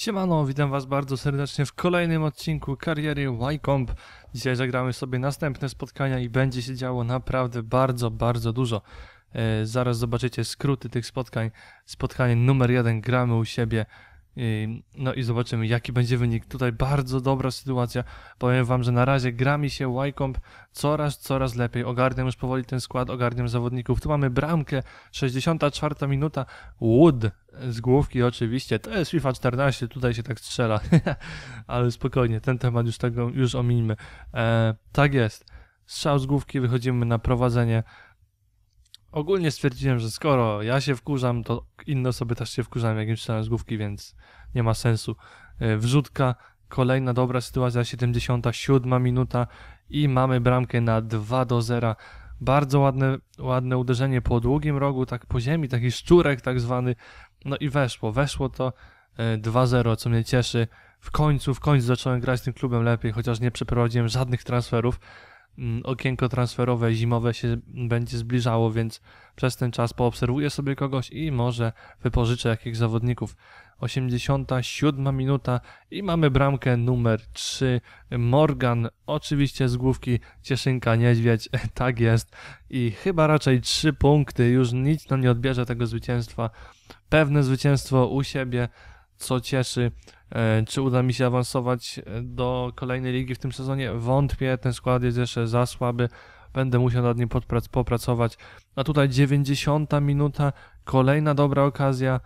Siemano, witam was bardzo serdecznie w kolejnym odcinku kariery Wycomp. Dzisiaj zagramy sobie następne spotkania i będzie się działo naprawdę bardzo, bardzo dużo. E, zaraz zobaczycie skróty tych spotkań. Spotkanie numer jeden gramy u siebie no i zobaczymy, jaki będzie wynik. Tutaj bardzo dobra sytuacja. Powiem Wam, że na razie gra mi się Wycomp coraz, coraz lepiej. Ogarniam już powoli ten skład, ogarniam zawodników. Tu mamy bramkę, 64 minuta. Wood z główki oczywiście. To jest FIFA 14, tutaj się tak strzela. Ale spokojnie, ten temat już, tego, już omińmy. E, tak jest. Strzał z główki, wychodzimy na prowadzenie ogólnie stwierdziłem, że skoro ja się wkurzam, to inne osoby też się wkurzają jakimś czytałem z główki, więc nie ma sensu. E, wrzutka, kolejna dobra sytuacja, 77 minuta i mamy bramkę na 2 do 0. Bardzo ładne, ładne uderzenie po długim rogu, tak po ziemi, taki szczurek tak zwany. No i weszło, weszło to 2-0, e, co mnie cieszy. W końcu, w końcu zacząłem grać z tym klubem lepiej, chociaż nie przeprowadziłem żadnych transferów. Mm, okienko transferowe zimowe się będzie zbliżało, więc przez ten czas poobserwuję sobie kogoś i może wypożyczę jakichś zawodników. 87 minuta i mamy bramkę numer 3. Morgan, oczywiście z główki Cieszynka Niedźwiedź, tak jest. I chyba raczej 3 punkty, już nic nam nie odbierze tego zwycięstwa. Pewne zwycięstwo u siebie, co cieszy. E, czy uda mi się awansować e, do kolejnej ligi w tym sezonie? Wątpię, ten skład jest jeszcze za słaby. Będę musiał nad nim podprac- popracować. A tutaj 90 minuta, kolejna dobra okazja.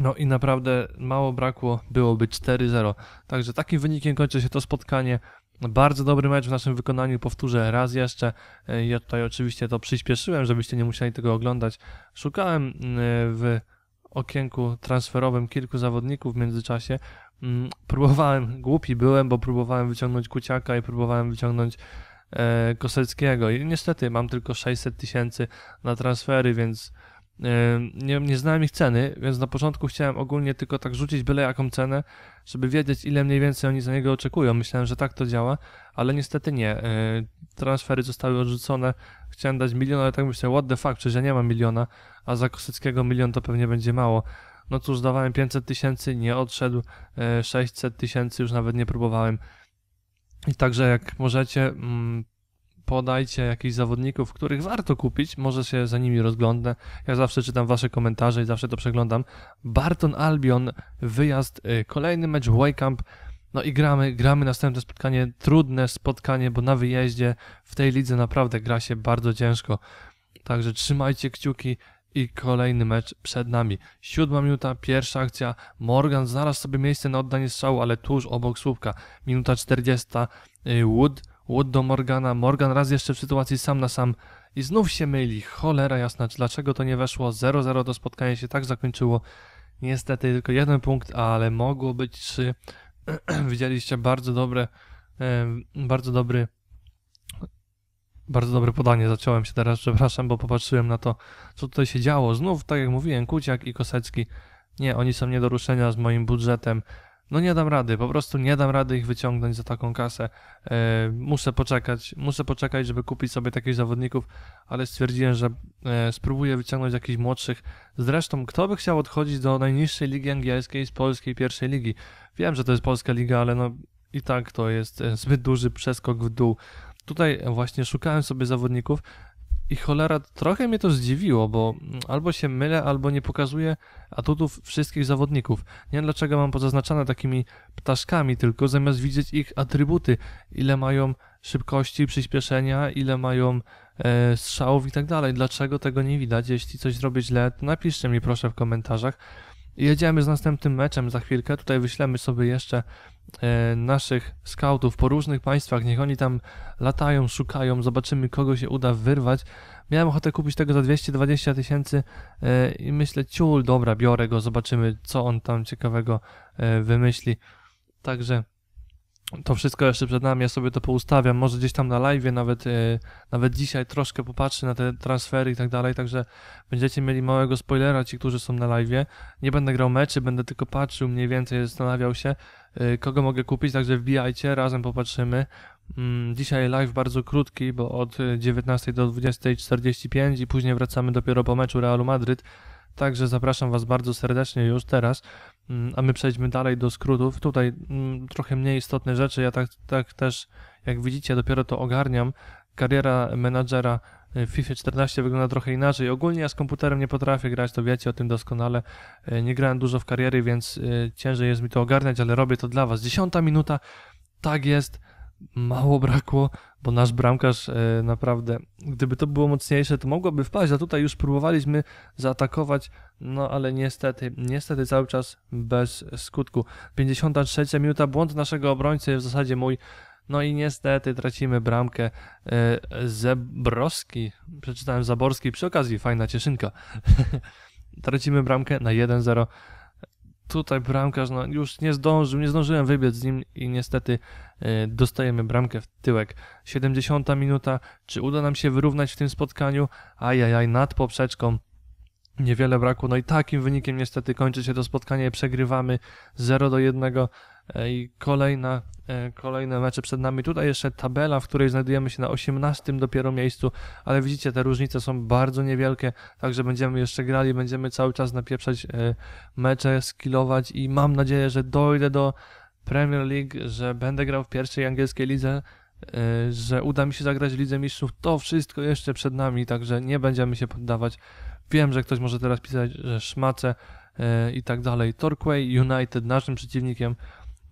No i naprawdę mało brakło, byłoby 4-0. Także takim wynikiem kończy się to spotkanie. Bardzo dobry mecz w naszym wykonaniu, powtórzę raz jeszcze. E, ja tutaj oczywiście to przyspieszyłem, żebyście nie musieli tego oglądać. Szukałem w okienku transferowym kilku zawodników w międzyczasie. Mm, próbowałem, głupi byłem, bo próbowałem wyciągnąć Kuciaka i próbowałem wyciągnąć e, Koseckiego i niestety mam tylko 600 tysięcy na transfery, więc nie, nie znałem ich ceny, więc na początku chciałem ogólnie tylko tak rzucić byle jaką cenę, żeby wiedzieć ile mniej więcej oni za niego oczekują. Myślałem, że tak to działa, ale niestety nie. E, transfery zostały odrzucone. Chciałem dać milion, ale tak myślę, what the fuck, przecież ja nie mam miliona, a za Kosyckiego milion to pewnie będzie mało. No cóż, dawałem 500 tysięcy, nie odszedł, 600 e, tysięcy już nawet nie próbowałem. I także jak możecie, mm, podajcie jakichś zawodników, których warto kupić, może się za nimi rozglądnę. Ja zawsze czytam wasze komentarze i zawsze to przeglądam. Barton Albion, wyjazd, y, kolejny mecz wake-up. No i gramy, gramy następne spotkanie, trudne spotkanie, bo na wyjeździe w tej lidze naprawdę gra się bardzo ciężko. Także trzymajcie kciuki i kolejny mecz przed nami. Siódma minuta, pierwsza akcja. Morgan znalazł sobie miejsce na oddanie strzału, ale tuż obok słupka. Minuta 40. Y, Wood Wood do Morgana, Morgan raz jeszcze w sytuacji sam na sam i znów się myli. Cholera jasna, dlaczego to nie weszło? 0-0 to spotkanie się tak zakończyło. Niestety tylko jeden punkt, ale mogło być trzy. Widzieliście bardzo dobre, bardzo dobry bardzo dobre podanie, Zacząłem się teraz, przepraszam, bo popatrzyłem na to, co tutaj się działo. Znów, tak jak mówiłem, Kuciak i Kosecki. Nie, oni są nie do ruszenia z moim budżetem no nie dam rady, po prostu nie dam rady ich wyciągnąć za taką kasę. E, muszę poczekać, muszę poczekać, żeby kupić sobie takich zawodników, ale stwierdziłem, że e, spróbuję wyciągnąć jakichś młodszych. Zresztą, kto by chciał odchodzić do najniższej ligi angielskiej z polskiej pierwszej ligi? Wiem, że to jest polska liga, ale no i tak to jest e, zbyt duży przeskok w dół. Tutaj właśnie szukałem sobie zawodników, i cholera, trochę mnie to zdziwiło, bo albo się mylę, albo nie pokazuje atutów wszystkich zawodników. Nie wiem dlaczego mam pozaznaczane takimi ptaszkami, tylko zamiast widzieć ich atrybuty, ile mają szybkości, przyspieszenia, ile mają e, strzałów i tak dalej. Dlaczego tego nie widać? Jeśli coś zrobię źle, to napiszcie mi proszę w komentarzach. Jedziemy z następnym meczem za chwilkę. Tutaj wyślemy sobie jeszcze E, naszych scoutów po różnych państwach, niech oni tam latają, szukają, zobaczymy kogo się uda wyrwać. Miałem ochotę kupić tego za 220 tysięcy e, i myślę, ciul, dobra, biorę go, zobaczymy co on tam ciekawego e, wymyśli. Także to wszystko jeszcze przed nami, ja sobie to poustawiam, może gdzieś tam na live, nawet, y, nawet dzisiaj troszkę popatrzę na te transfery i tak dalej, także będziecie mieli małego spoilera ci, którzy są na live. Nie będę grał meczy, będę tylko patrzył mniej więcej, zastanawiał się, y, kogo mogę kupić, także wbijajcie, razem popatrzymy. Mm, dzisiaj live bardzo krótki, bo od 19 do 20.45 i później wracamy dopiero po meczu Realu Madryt, także zapraszam Was bardzo serdecznie już teraz. Mm, a my przejdźmy dalej do skrótów. Tutaj mm, trochę mniej istotne rzeczy. Ja tak, tak też, jak widzicie, dopiero to ogarniam. Kariera menadżera y, w FIFA 14 wygląda trochę inaczej. Ogólnie ja z komputerem nie potrafię grać, to wiecie o tym doskonale. Y, nie grałem dużo w kariery, więc y, ciężej jest mi to ogarniać, ale robię to dla Was. Dziesiąta minuta, tak jest mało brakło, bo nasz bramkarz e, naprawdę, gdyby to było mocniejsze, to mogłoby wpaść, a tutaj już próbowaliśmy zaatakować, no ale niestety, niestety cały czas bez skutku. 53 minuta, błąd naszego obrońcy, w zasadzie mój, no i niestety tracimy bramkę e, Zebrowski, przeczytałem Zaborski, przy okazji fajna cieszynka. tracimy bramkę na 1-0 tutaj bramkarz no, już nie zdążył, nie zdążyłem wybiec z nim i niestety e, dostajemy bramkę w tyłek. 70 minuta, czy uda nam się wyrównać w tym spotkaniu? Ajajaj, nad poprzeczką Niewiele braku. no i takim wynikiem niestety kończy się to spotkanie. Przegrywamy 0 do 1 e, i kolejna, e, kolejne mecze przed nami. Tutaj jeszcze tabela, w której znajdujemy się na 18 dopiero miejscu, ale widzicie, te różnice są bardzo niewielkie, także będziemy jeszcze grali, będziemy cały czas napieprzać e, mecze, skillować i mam nadzieję, że dojdę do Premier League, że będę grał w pierwszej angielskiej lidze, Y, że uda mi się zagrać Lidze Mistrzów. To wszystko jeszcze przed nami, także nie będziemy się poddawać. Wiem, że ktoś może teraz pisać, że szmace y, i tak dalej. Torquay United naszym przeciwnikiem.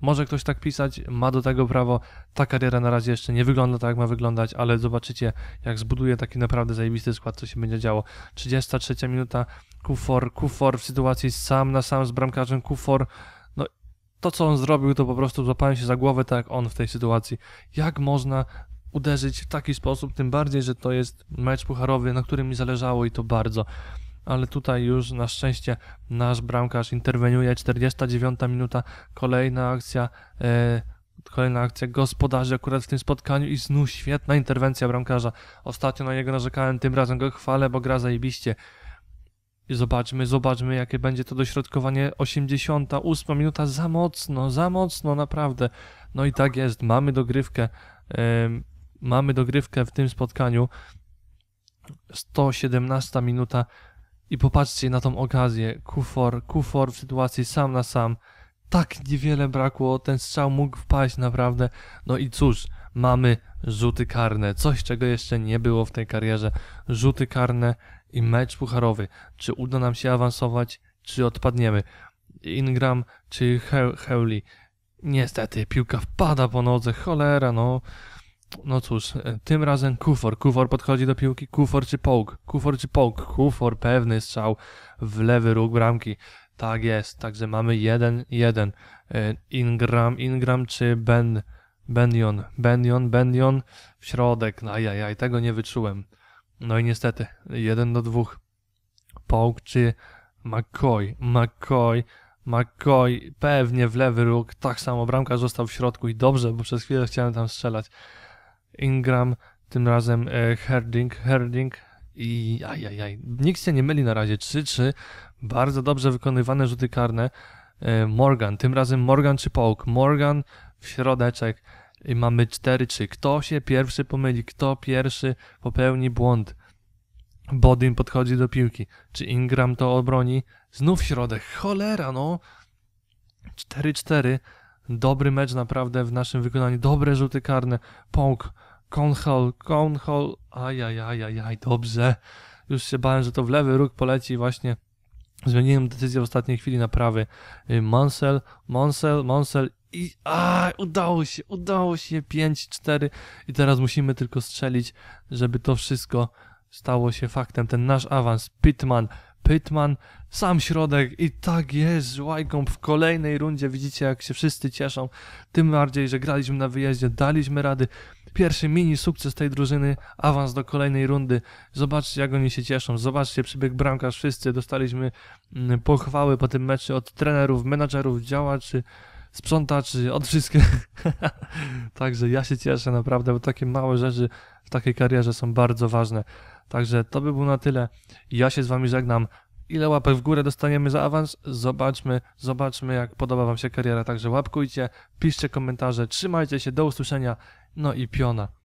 Może ktoś tak pisać, ma do tego prawo. Ta kariera na razie jeszcze nie wygląda tak, jak ma wyglądać, ale zobaczycie, jak zbuduje taki naprawdę zajebisty skład, co się będzie działo. 33 minuta, Kufor, Kufor w sytuacji sam na sam z bramkarzem, Kufor to, co on zrobił, to po prostu złapałem się za głowę, tak jak on w tej sytuacji. Jak można uderzyć w taki sposób, tym bardziej, że to jest mecz pucharowy, na którym mi zależało i to bardzo. Ale tutaj już na szczęście nasz bramkarz interweniuje. 49 minuta, kolejna akcja. E, kolejna akcja gospodarzy akurat w tym spotkaniu i znów świetna interwencja bramkarza. Ostatnio na niego narzekałem, tym razem go chwalę, bo gra zajebiście zobaczmy, zobaczmy, jakie będzie to dośrodkowanie. 88 minuta za mocno, za mocno, naprawdę. No i tak jest, mamy dogrywkę. Yy, mamy dogrywkę w tym spotkaniu. 117 minuta. I popatrzcie na tą okazję. Kufor, kufor w sytuacji sam na sam. Tak niewiele brakło, ten strzał mógł wpaść naprawdę. No i cóż, mamy rzuty karne. Coś, czego jeszcze nie było w tej karierze. Rzuty karne i mecz pucharowy. Czy uda nam się awansować, czy odpadniemy. Ingram czy He Hewley. Niestety, piłka wpada po nodze, cholera, no. No cóż, e, tym razem Kufor. Kufor podchodzi do piłki, Kufor czy Połk? Kufor czy Połk? Kufor, pewny strzał w lewy róg bramki. Tak jest, także mamy 1-1. E, Ingram, Ingram czy Ben, Benion? Benion, Benion w środek. Ajajaj, tego nie wyczułem. No i niestety, 1 do 2. Połk czy McCoy, McCoy, McCoy, pewnie w lewy róg, tak samo, bramka został w środku i dobrze, bo przez chwilę chciałem tam strzelać. Ingram, tym razem e, Herding, Herding i ajajaj, nikt się nie myli na razie, 3-3, bardzo dobrze wykonywane rzuty karne. E, Morgan, tym razem Morgan czy Połk, Morgan w środeczek, i mamy 4-3. Kto się pierwszy pomyli? Kto pierwszy popełni błąd? Bodin podchodzi do piłki. Czy Ingram to obroni? Znów środek. Cholera, no! 4-4. Dobry mecz naprawdę w naszym wykonaniu. Dobre rzuty karne. Pąk, Conhall, Conhall. Ajajajajaj, dobrze. Już się bałem, że to w lewy róg poleci właśnie. Zmieniłem decyzję w ostatniej chwili na prawy. Y, Monsel, Monsel, Monsel i a, udało się, udało się, 5-4 i teraz musimy tylko strzelić, żeby to wszystko stało się faktem. Ten nasz awans, Pitman, Pitman, sam środek i tak jest, łajką w kolejnej rundzie, widzicie jak się wszyscy cieszą, tym bardziej, że graliśmy na wyjeździe, daliśmy rady. Pierwszy mini sukces tej drużyny, awans do kolejnej rundy. Zobaczcie jak oni się cieszą, zobaczcie przybieg bramkarz, wszyscy dostaliśmy mm, pochwały po tym meczu od trenerów, menadżerów, działaczy, czy od wszystkich. Także ja się cieszę naprawdę, bo takie małe rzeczy w takiej karierze są bardzo ważne. Także to by było na tyle. Ja się z Wami żegnam. Ile łapek w górę dostaniemy za awans? Zobaczmy, zobaczmy jak podoba Wam się kariera. Także łapkujcie, piszcie komentarze, trzymajcie się, do usłyszenia. No i piona.